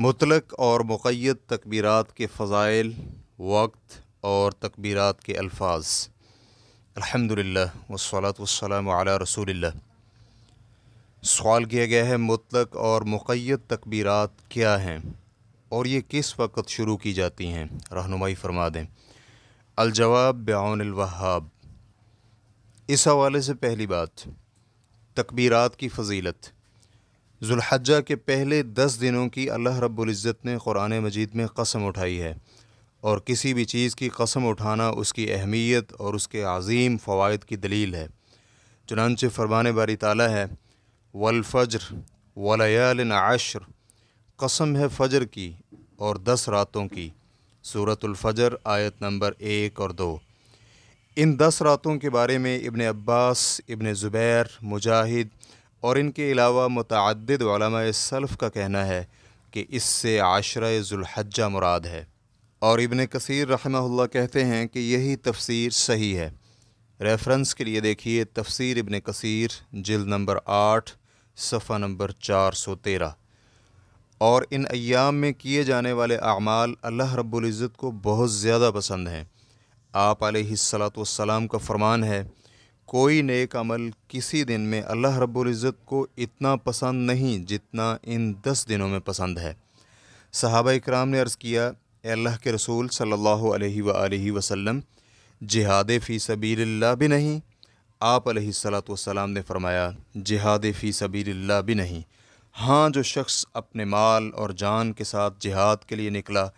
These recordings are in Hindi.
मुतलक और मुद तकबीरات के फ़ज़ाइल वक्त और तकबीरات के अल्फाज अल्हम्दुलिल्लाह वसलात वसलाम अला रसूलिल्लाह सवाल किया गया है मुतलक और मुद तकबीरات क्या हैं और ये किस वक्त शुरू की जाती हैं रहनुमाई फरमा दें अलजवाब बयानवहाब इस हवाले से पहली बात तकबीरत की फजीलत जुल्हजा के पहले दस दिनों की अल्लाह रब्ज़त ने क़ुरान मजीद में कसम उठाई है और किसी भी चीज़ की कसम उठाना उसकी अहमियत और उसके अजीम फ़वाद की दलील है चुनानच फरमान बारी ताला है वलफ़्र वलयाल आशर कसम है फ़जर की और दस रातों की सूरतलफ़जर आयत नंबर एक और दो इन दस रातों के बारे में इबन अब्बास इबन ज़ुबैर मुजाहिद और इनके अलावा मतदद सल्फ़ का कहना है कि इससे आशरा जुल्हजा मुराद है और इबन कसर रहमल्ला कहते हैं कि यही तफसीर सही है रेफरेंस के लिए देखिए तफसीर इबन कसर जिल नंबर आठ सफ़ा नंबर चार सौ तेरह और इन अयाम में किए जाने वाले अमाल अल्लाह रब्बुल इज़्ज़त को बहुत ज़्यादा पसंद हैं आप सलाम का फ़रमान है कोई नेक अमल किसी दिन में अल्लाह इज़्ज़त को इतना पसंद नहीं जितना इन दस दिनों में पसंद है सहाबा इक्राम ने अर्ज़ किया अल्लाह के रसूल सल्लल्लाहु अलैहि सल्ला वसल्लम जिहाद फ़ी सबील्ला भी नहीं आप सलाम ने फरमाया जिहाद फ़ी सबील्ला भी नहीं हाँ जो शख्स अपने माल और जान के साथ जिहाद के लिए निकला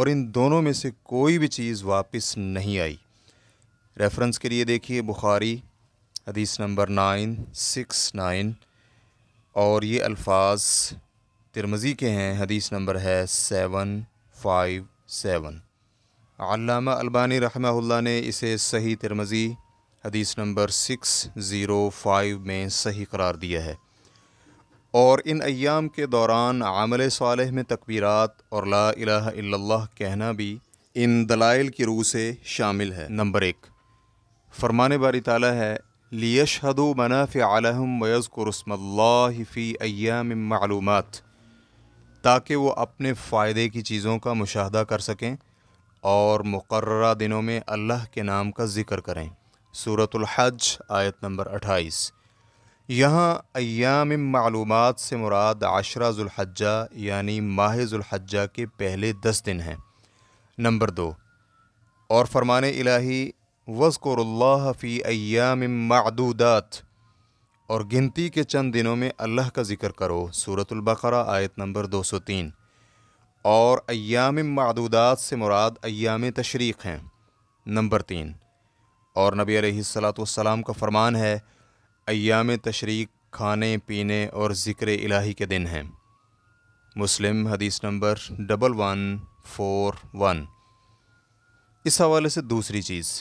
और इन दोनों में से कोई भी चीज़ वापस नहीं आई रेफरेंस के लिए देखिए बुखारी हदीस नंबर नाइन सिक्स नाइन और ये अल्फाज तिरमज़ी के हैं हदीस नंबर है सेवन फाइव सेवन अलामा अलबानी रहमहुल्ला ने इसे सही तिरमज़ी हदीस नंबर सिक्स ज़ीरो फाइव में सही करार दिया है और इन अयाम के दौरान आमल साल में तकबीरत और ला इलाह कहना भी इन दलाइल की रूह से शामिल है नंबर एक फरमान बारी ताली है लियशहदु मनाफ़ आलहम वयज़कुरस्मल्लाफ़ी अयाम मालूमत ताकि वो अपने फ़ायदे की चीज़ों का मुशाह कर सकें और मुकर दिनों में अल्लाह के नाम का ज़िक्र करें सूरतलहज आयत नंबर अट्ठाईस यहाँ अयाम मालूमात से मुराद आशरा जुल्हजा यानी माह के पहले दस दिन हैं नंबर दो और फरमान इलाही फ़ी अयाम मदूदात और गिनती के चंद दिनों में अल्लाह का ज़िक्र करो सूरतुल्बरा आयत नंबर 203 और अयाम मदूदात से मुराद अयाम तशरीक़ हैं नंबर तीन और नबी अलैहिस्सलाम का फ़रमान है अयाम तशरीक खाने पीने और ज़िक्र इलाही के दिन हैं मुस्लिम हदीस number double one four one इस हवाले से दूसरी चीज़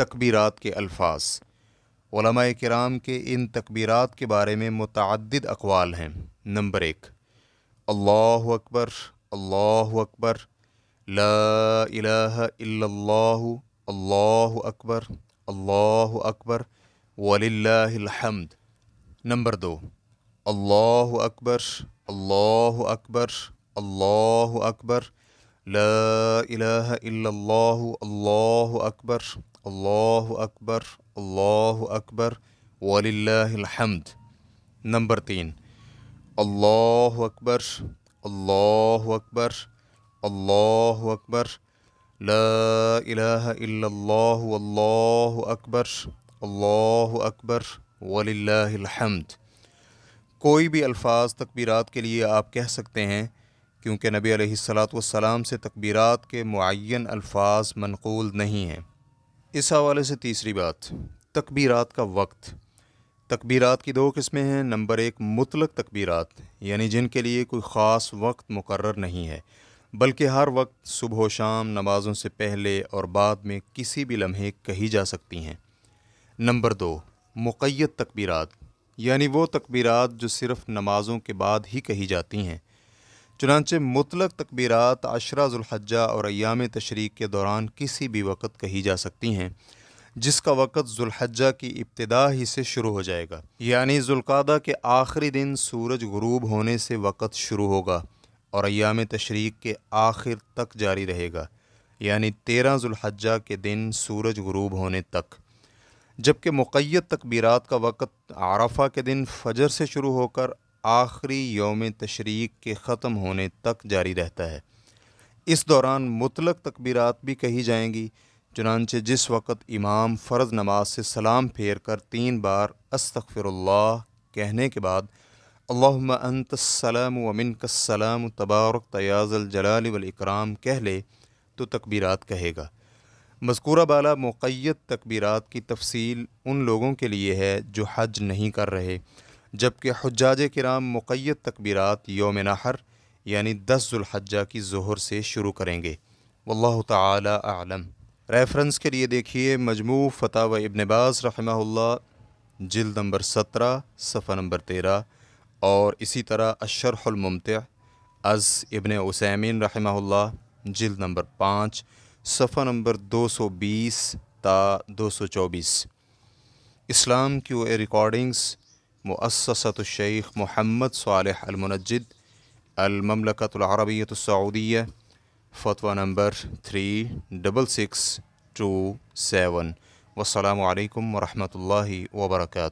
तकबीरात के अल्फाज कराम के इन तकबीरात के बारे में मतद अकवाल हैं नंबर एक अल्लाह अकबर अल्लाह अकबर लाह अल्लाह अकबर अल्लाह अकबर वलिल्लाहमद नंबर दो अल्लाह अकबर अल्लाह अकबर अल्लाह अकबर ला इलाहा इल्लल्लाहु अल्लाह अकबर अल्लाह अकबर अल्लाह अकबर वलिल्लाहमद नंबर तीन अल्लाह अकबर अल्लाह अकबर अल्लाह अकबर ला इलाहा इल्लल्लाह अल्लाह अकबर अल्लाह अकबर वलिल्लाहमद कोई भी अल्फाज तकबीरात के लिए आप कह सकते हैं क्योंकि नबी सलाम से तकबीरात के मुन अल्फाज मनकूल नहीं हैं इस हवाले से तीसरी बात तकबीरात का वक्त तकबीरात की दो किस्में हैं नंबर एक मुतलक तकबीरात यानी जिनके लिए कोई ख़ास वक्त मुकर नहीं है बल्कि हर वक्त सुबह शाम नमाज़ों से पहले और बाद में किसी भी लम्हे कही जा सकती हैं नंबर दो मुक़ैद तकबीरात यानी वो तकबीरात जो सिर्फ़ नमाज़ों के बाद ही कही जाती हैं चुनानचे मुतलक तकबीरत जुल्हजा और अयाम तशरीक के दौरान किसी भी वक़्त कही जा सकती हैं जिसका वक़्त जुल्हजा की इब्तदा ही से शुरू हो जाएगा यानी जुल्कादा के आखिरी दिन सूरज गरूब होने से वक़्त शुरू होगा और अयाम तशरीक के आखिर तक जारी रहेगा यानी तेरह जुल्हजा के दिन सूरज गुरूब होने तक जबकि मुक़ैत तकबीरत का वक़्त आरफा के दिन फजर से शुरू होकर आखिरी योम तशरीक के ख़त्म होने तक जारी रहता है इस दौरान मुतलक तकबीरात भी कही जाएंगी चुनानच जिस वक़्त इमाम फ़र्ज नमाज से सलाम फेर कर तीन बार अस्तफ़िरल्ला कहने के बाद अल्लाम अमिन कसलम तबारक तयाज़ल जलाल कह ले तो तकबीरात कहेगा मस्कूरा बाला मुक़ैद तकबीरात की तफसील उन लोगों के लिए है जो हज नहीं कर रहे जबकि हजाज कराम मुकैत तकबीरत योम नहर यानी दस जुल्हजा की जहर से शुरू करेंगे वल्लु तलम रेफरेंस के लिए देखिए मजमू फ़ताव व बाज़ रहमल्ला जिल्द नंबर सत्रह सफ़ा नंबर तेरह और इसी तरह अशरहलमत अज़ इबन उसैमिन रहमल्ला जल्द नंबर पाँच सफ़ा नंबर दो सौ बीस ता दो सौ चौबीस इस्लाम की रिकॉर्डिंग्स मुअससतशेख मोहम्मद सालह अलमनजद अलममलकतरबियतसऊदिया फतवा number three double six two seven वालकम वरहमल वर्का